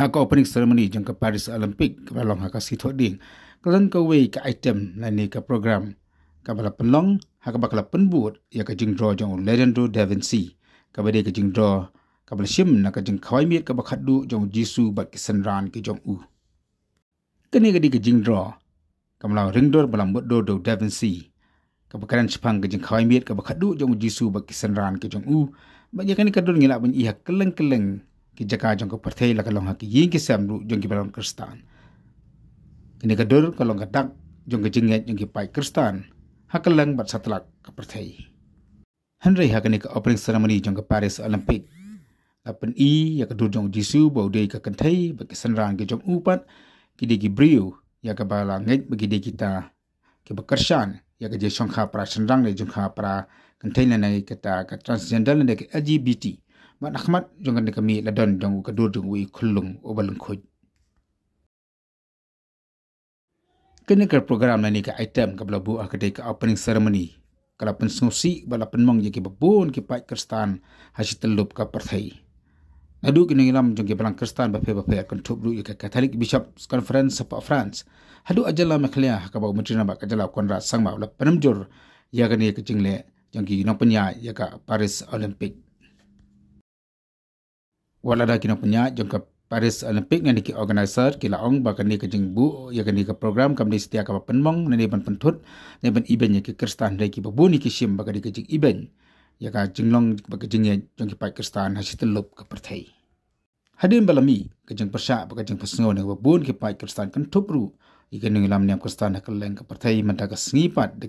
ha opening ceremony jeng ke Paris Olympic kalong ha ka si thot ding kalen ka we ka item la ni ka program ka bala penlong ha ka bakla penbuat ya ka jeng draw jeng legend to Devin C ka bade ka jeng draw ka bala shim nak ka jeng khawai miet ka bakhat du jeng jisu ba ki senran ki jeng u ka ni ka di ka jeng draw ka mala ring door bala mbot do do Devin C ka bakaran chipang ka jeng khawai miet ka bakhat du jeng jisu ba ki senran ki jeng u ba ya kan ni ka ngila ban iha keleng keleng ki jaka jong ko perthei la kalong ha ki ki sam jong ki balon kristan ini ka dur kalong ka jong ki jinget jong ki pai kristan ha kalang bat satlak ka perthei Henry ha kini ka opening ceremony jong ka Paris Olympic lapen i ya ka jong jisu bau dei ka kentei ba ki senran ki jong upat ki di ki brio ya ka bala ngai ba ki di kita ki bekersan ya ka je songkha pra senran le jong kha pra kentei na nei kata ka transgender le ke LGBT ma nakhmat jongan ne kami la don jong ka dur jong wi khullum obalun khoj kene ka program ni ka item ka blabu akadik ah, opening ceremony kala pen susi balap pen mong ki babun ki pai kristan hasi telup ke perthai adu kini ngilam jong ki pelang kristan bape bape akan tup ru ka catholic bishop conference sepa france hadu ajalla maklia ha, ka ba mutri na ba ka jala konra sangma la penamjur ya kini ke jingle jong ki nong penya ya ke paris olympic wala da kina punya jangka Paris Olympic yang diki organizer kila ong ba kan diki bu yang kan diki program kami setiap setia ka ba penmong ne ban penthut ne ban iben yang ki kristan ne ki ba bu ni ki sim ba kadi iben ya ka jeng long ba kejing ya jeng kristan hasil sitel lop ka perthai hadin balami kejing persa ba kejing pesngo ne ba bu ki pa kristan kan thupru ikan ngilam ni kristan dah keleng ka perthai mata ka sngi pat de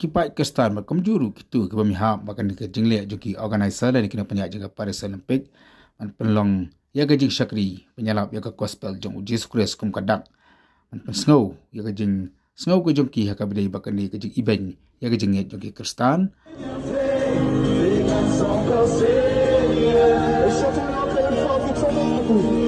kipat ke stan makam juru kitu ke pemihak bahkan ke jingle juki organizer dan kena penyak juga Paris Olympic dan penlong ya gaji syakri penyalap ya ke gospel jong uji sukres kum kadak dan pensengau ya gaji snow ke jongki haka bidai ke jing iben ya gaji ngit juki ke stan Thank you.